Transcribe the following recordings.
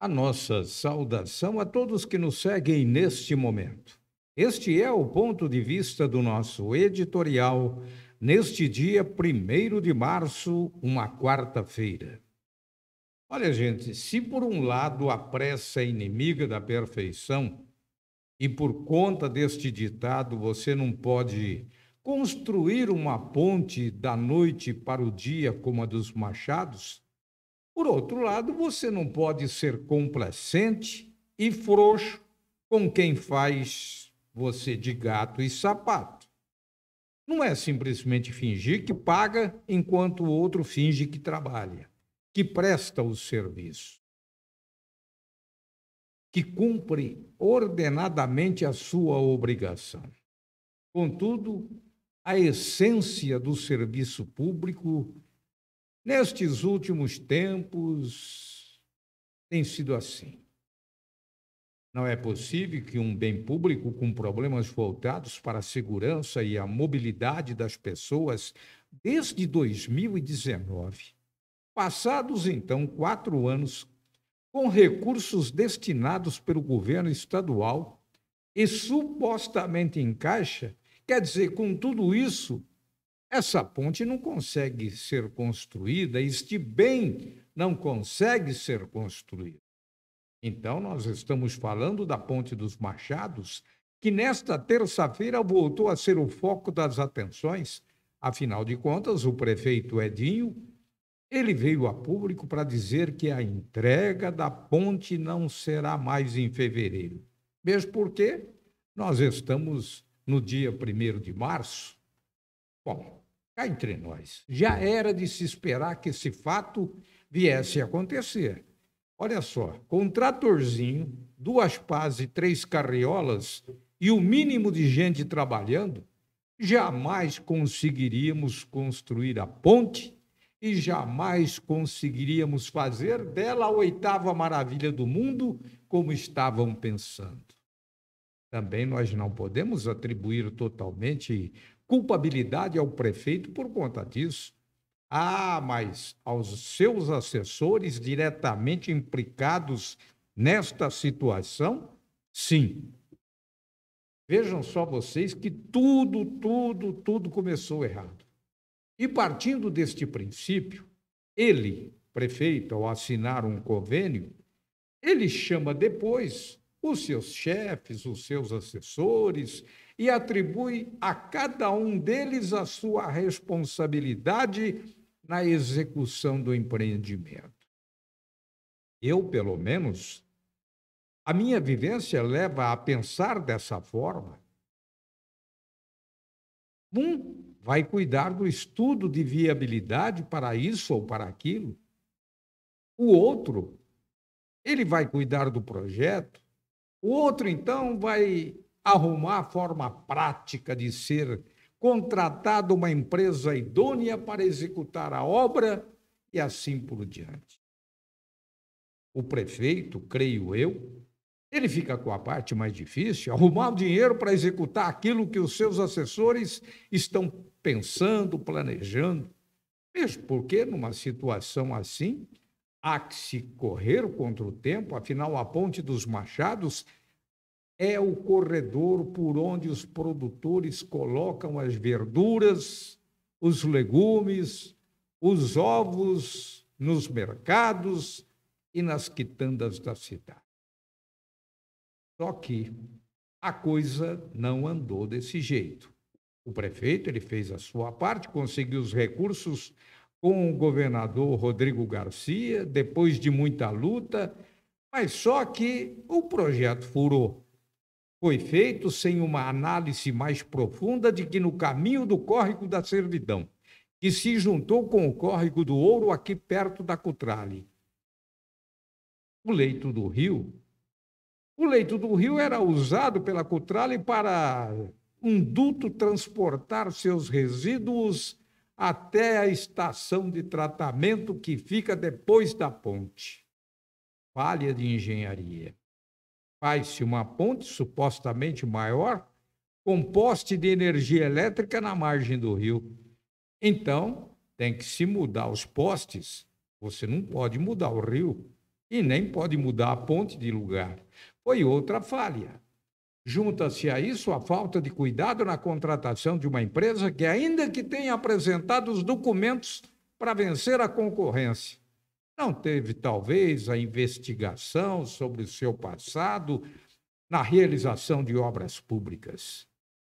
A nossa saudação a todos que nos seguem neste momento. Este é o ponto de vista do nosso editorial neste dia 1 de março, uma quarta-feira. Olha, gente, se por um lado a pressa é inimiga da perfeição, e por conta deste ditado você não pode construir uma ponte da noite para o dia como a dos machados, por outro lado, você não pode ser complacente e frouxo com quem faz você de gato e sapato. Não é simplesmente fingir que paga enquanto o outro finge que trabalha, que presta o serviço, que cumpre ordenadamente a sua obrigação. Contudo, a essência do serviço público Nestes últimos tempos, tem sido assim. Não é possível que um bem público com problemas voltados para a segurança e a mobilidade das pessoas desde 2019, passados então quatro anos, com recursos destinados pelo governo estadual e supostamente em caixa, quer dizer, com tudo isso, essa ponte não consegue ser construída, este bem não consegue ser construído. Então, nós estamos falando da Ponte dos Machados, que nesta terça-feira voltou a ser o foco das atenções. Afinal de contas, o prefeito Edinho, ele veio a público para dizer que a entrega da ponte não será mais em fevereiro. Mesmo porque nós estamos no dia 1 de março. Bom, Cá entre nós, já hum. era de se esperar que esse fato viesse a acontecer. Olha só, com um tratorzinho, duas pás e três carriolas e o mínimo de gente trabalhando, jamais conseguiríamos construir a ponte e jamais conseguiríamos fazer dela a oitava maravilha do mundo, como estavam pensando. Também nós não podemos atribuir totalmente culpabilidade ao prefeito por conta disso. Ah, mas aos seus assessores diretamente implicados nesta situação? Sim. Vejam só vocês que tudo, tudo, tudo começou errado. E partindo deste princípio, ele, prefeito, ao assinar um convênio, ele chama depois os seus chefes, os seus assessores, e atribui a cada um deles a sua responsabilidade na execução do empreendimento. Eu, pelo menos, a minha vivência leva a pensar dessa forma. Um vai cuidar do estudo de viabilidade para isso ou para aquilo. O outro, ele vai cuidar do projeto. O outro, então, vai arrumar a forma prática de ser contratado uma empresa idônea para executar a obra e assim por diante. O prefeito, creio eu, ele fica com a parte mais difícil, arrumar o dinheiro para executar aquilo que os seus assessores estão pensando, planejando. Mesmo porque, numa situação assim, Há que se correr contra o tempo, afinal, a Ponte dos Machados é o corredor por onde os produtores colocam as verduras, os legumes, os ovos nos mercados e nas quitandas da cidade. Só que a coisa não andou desse jeito. O prefeito ele fez a sua parte, conseguiu os recursos com o governador Rodrigo Garcia, depois de muita luta, mas só que o projeto furou. Foi feito sem uma análise mais profunda de que no caminho do córrego da servidão, que se juntou com o córrego do ouro aqui perto da Cutrale, o leito do rio. O leito do rio era usado pela Cutrale para um duto transportar seus resíduos até a estação de tratamento que fica depois da ponte. Falha de engenharia. Faz-se uma ponte supostamente maior com poste de energia elétrica na margem do rio. Então, tem que se mudar os postes. Você não pode mudar o rio e nem pode mudar a ponte de lugar. Foi outra falha. Junta-se a isso a falta de cuidado na contratação de uma empresa que, ainda que tenha apresentado os documentos para vencer a concorrência, não teve talvez a investigação sobre o seu passado na realização de obras públicas.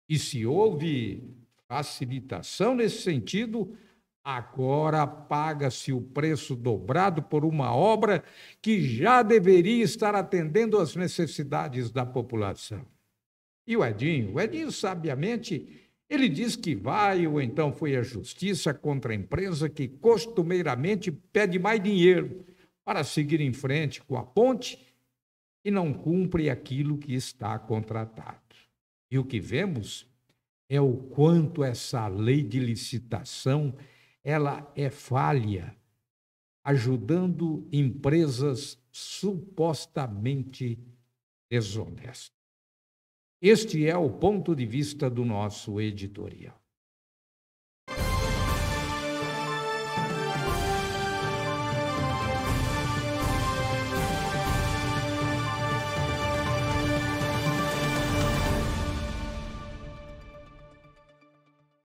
E se houve facilitação nesse sentido, agora paga-se o preço dobrado por uma obra que já deveria estar atendendo às necessidades da população. E o Edinho? O Edinho, sabiamente, ele diz que vai ou então foi à justiça contra a empresa que costumeiramente pede mais dinheiro para seguir em frente com a ponte e não cumpre aquilo que está contratado. E o que vemos é o quanto essa lei de licitação ela é falha, ajudando empresas supostamente desonestas. Este é o ponto de vista do nosso editorial.